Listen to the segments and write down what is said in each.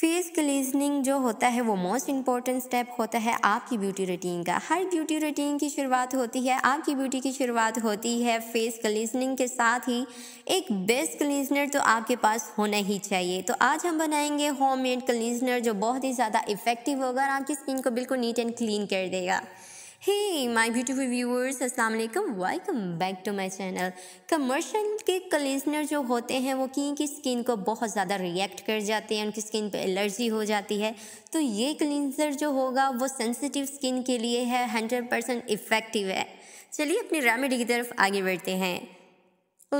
face क्लीजनिंग जो होता है वो मोस्ट इंपॉर्टेंट स्टेप होता है आपकी ब्यूटी रूटीन का हर ब्यूटी रूटीन की शुरुआत होती है आपकी ब्यूटी की शुरुआत होती है फेस क्लीजनिंग के साथ ही एक बेस्ट क्लीजनर तो आपके पास होना ही चाहिए तो आज हम बनाएंगे होम मेड क्लीजनर जो बहुत ही ज़्यादा इफेक्टिव होगा और आपकी स्किन को बिल्कुल नीट एंड क्लीन कर देगा हे माय ब्यूटीफुल व्यूअर्स अस्सलाम वालेकुम welcome back to my channel commercial के क्लिनजर जो होते हैं वो कि की स्किन को बहुत ज़्यादा रिएक्ट कर जाते हैं उनकी स्किन पे एलर्जी हो जाती है तो ये क्लिनजर जो होगा वो सेंसिटिव स्किन के लिए है हंड्रेड परसेंट इफ़ेक्टिव है चलिए अपनी रेमेडी की तरफ आगे बढ़ते हैं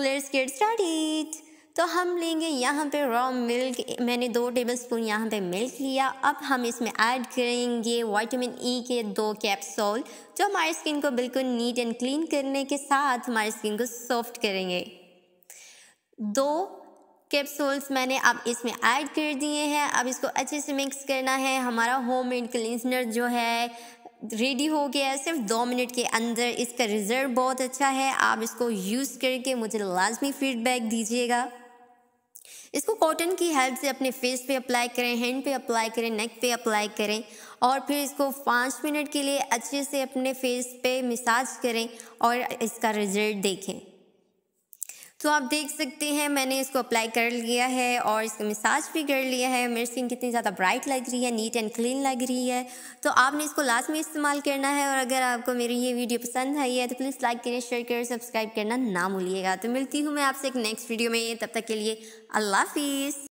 लेट्स गेट स्टार्टेड तो हम लेंगे यहाँ पे रॉ मिल्क मैंने दो टेबल स्पून यहाँ पर मिल्क लिया अब हम इसमें ऐड करेंगे वाइटामिन ई e के दो कैप्सूल जो हमारी स्किन को बिल्कुल नीट एंड क्लीन करने के साथ हमारी स्किन को सॉफ्ट करेंगे दो कैप्सूल्स मैंने अब इसमें ऐड कर दिए हैं अब इसको अच्छे से मिक्स करना है हमारा होम मेड क्लिनर जो है रेडी हो गया है सिर्फ दो मिनट के अंदर इसका रिज़ल्ट बहुत अच्छा है आप इसको यूज़ करके मुझे लाजमी फीडबैक दीजिएगा इसको कॉटन की हेल्प से अपने फेस पे अप्लाई करें हैंड पे अप्लाई करें नेक पे अप्लाई करें और फिर इसको पाँच मिनट के लिए अच्छे से अपने फेस पे मिसाज करें और इसका रिज़ल्ट देखें तो आप देख सकते हैं मैंने इसको अप्लाई कर लिया है और इसका मिसाज भी कर लिया है मेरी स्किन कितनी ज़्यादा ब्राइट लग रही है नीट एंड क्लीन लग रही है तो आपने इसको लास्ट में इस्तेमाल करना है और अगर आपको मेरी ये वीडियो पसंद आई है तो प्लीज़ लाइक करें शेयर करें सब्सक्राइब करना ना भूलिएगा तो मिलती हूँ मैं आपसे एक नेक्स्ट वीडियो में तब तक के लिए अल्लाह हाफिज़